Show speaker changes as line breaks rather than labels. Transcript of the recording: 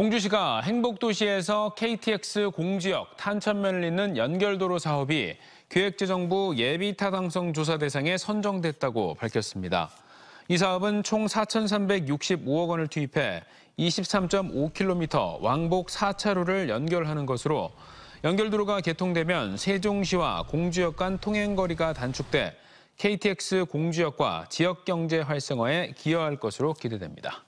공주시가 행복도시에서 KTX 공지역 탄천면을 잇는 연결도로 사업이 기획재정부 예비타당성 조사 대상에 선정됐다고 밝혔습니다. 이 사업은 총 4,365억 원을 투입해 23.5km 왕복 4차로를 연결하는 것으로 연결도로가 개통되면 세종시와 공주역 간 통행거리가 단축돼 KTX 공주역과 지역 경제 활성화에 기여할 것으로 기대됩니다.